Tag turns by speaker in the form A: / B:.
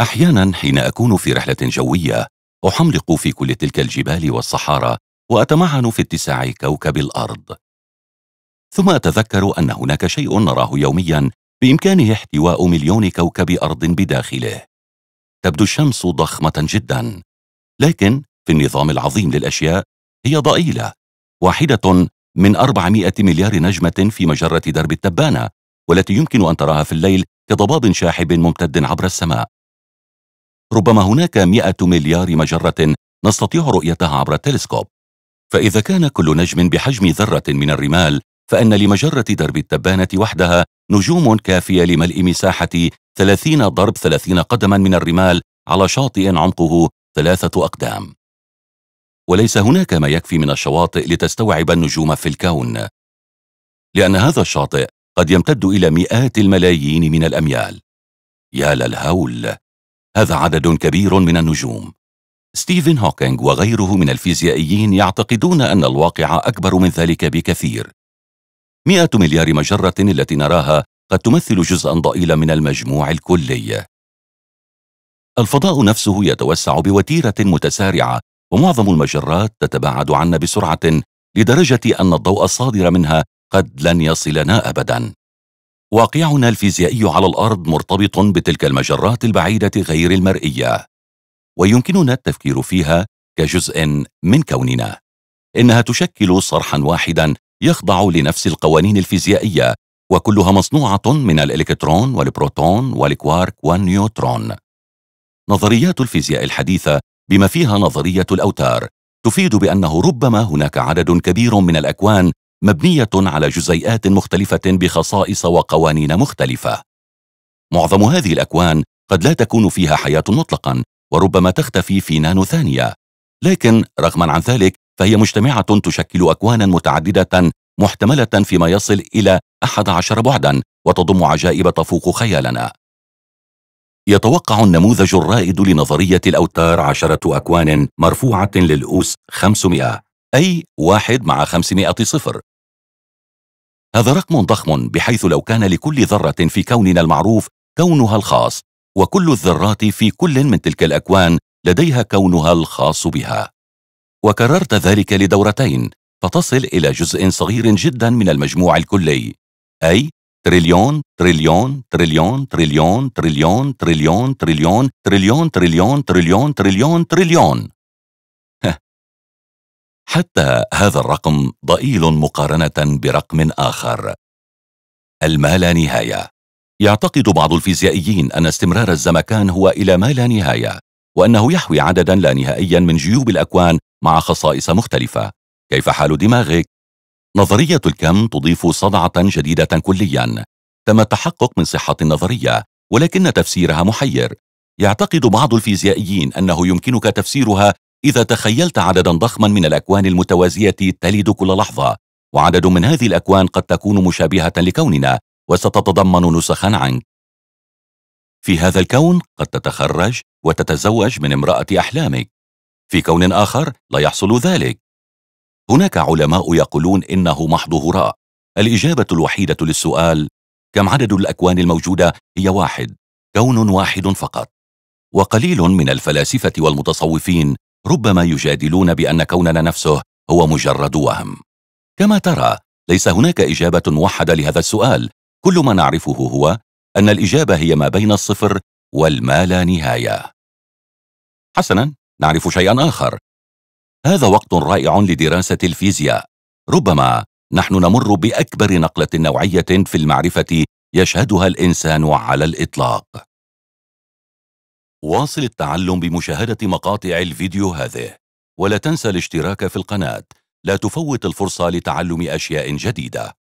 A: احيانا حين اكون في رحله جويه احملق في كل تلك الجبال والصحارى واتمعن في اتساع كوكب الارض ثم اتذكر ان هناك شيء نراه يوميا بامكانه احتواء مليون كوكب ارض بداخله تبدو الشمس ضخمه جدا لكن في النظام العظيم للاشياء هي ضئيله واحده من 400 مليار نجمه في مجره درب التبانه والتي يمكن ان تراها في الليل كضباب شاحب ممتد عبر السماء ربما هناك مئة مليار مجرة نستطيع رؤيتها عبر التلسكوب فإذا كان كل نجم بحجم ذرة من الرمال فإن لمجرة درب التبانة وحدها نجوم كافية لملء مساحة 30 ضرب 30 قدما من الرمال على شاطئ عمقه ثلاثة أقدام وليس هناك ما يكفي من الشواطئ لتستوعب النجوم في الكون لأن هذا الشاطئ قد يمتد إلى مئات الملايين من الأميال يا للهول هذا عدد كبير من النجوم ستيفن هوكينغ وغيره من الفيزيائيين يعتقدون أن الواقع أكبر من ذلك بكثير مئة مليار مجرة التي نراها قد تمثل جزءا ضئيلا من المجموع الكلي الفضاء نفسه يتوسع بوتيرة متسارعة ومعظم المجرات تتباعد عنا بسرعة لدرجة أن الضوء الصادر منها قد لن يصلنا أبداً واقعنا الفيزيائي على الارض مرتبط بتلك المجرات البعيده غير المرئيه ويمكننا التفكير فيها كجزء من كوننا انها تشكل صرحا واحدا يخضع لنفس القوانين الفيزيائيه وكلها مصنوعه من الالكترون والبروتون والكوارك والنيوترون نظريات الفيزياء الحديثه بما فيها نظريه الاوتار تفيد بانه ربما هناك عدد كبير من الاكوان مبنية على جزيئات مختلفة بخصائص وقوانين مختلفة. معظم هذه الأكوان قد لا تكون فيها حياة مطلقا وربما تختفي في نانو ثانية، لكن رغما عن ذلك فهي مجتمعة تشكل أكوانا متعددة محتملة فيما يصل إلى 11 بعدا وتضم عجائب تفوق خيالنا. يتوقع النموذج الرائد لنظرية الأوتار عشرة أكوان مرفوعة للأوس 500 أي واحد مع 500 صفر هذا رقم ضخم بحيث لو كان لكل ذرة في كوننا المعروف كونها الخاص وكل الذرات في كل من تلك الأكوان لديها كونها الخاص بها وكررت ذلك لدورتين فتصل إلى جزء صغير جدا من المجموع الكلي أي تريليون تريليون تريليون تريليون تريليون تريليون تريليون تريليون تريليون تريليون تريليون تريليون حتى هذا الرقم ضئيل مقارنة برقم آخر الما لا نهاية يعتقد بعض الفيزيائيين أن استمرار الزمكان هو إلى ما لا نهاية وأنه يحوي عددا لا نهائيا من جيوب الأكوان مع خصائص مختلفة كيف حال دماغك؟ نظرية الكم تضيف صدعة جديدة كليا تم التحقق من صحة النظرية ولكن تفسيرها محير يعتقد بعض الفيزيائيين أنه يمكنك تفسيرها إذا تخيلت عددا ضخما من الأكوان المتوازية تلد كل لحظة وعدد من هذه الأكوان قد تكون مشابهة لكوننا وستتضمن نسخا عنك في هذا الكون قد تتخرج وتتزوج من امرأة أحلامك في كون آخر لا يحصل ذلك هناك علماء يقولون إنه محض هراء الإجابة الوحيدة للسؤال كم عدد الأكوان الموجودة هي واحد كون واحد فقط وقليل من الفلاسفة والمتصوفين ربما يجادلون بأن كوننا نفسه هو مجرد وهم كما ترى ليس هناك إجابة موحدة لهذا السؤال كل ما نعرفه هو أن الإجابة هي ما بين الصفر والما لا نهاية حسنا نعرف شيئا آخر هذا وقت رائع لدراسة الفيزياء ربما نحن نمر بأكبر نقلة نوعية في المعرفة يشهدها الإنسان على الإطلاق واصل التعلم بمشاهدة مقاطع الفيديو هذه ولا تنسى الاشتراك في القناة لا تفوت الفرصة لتعلم أشياء جديدة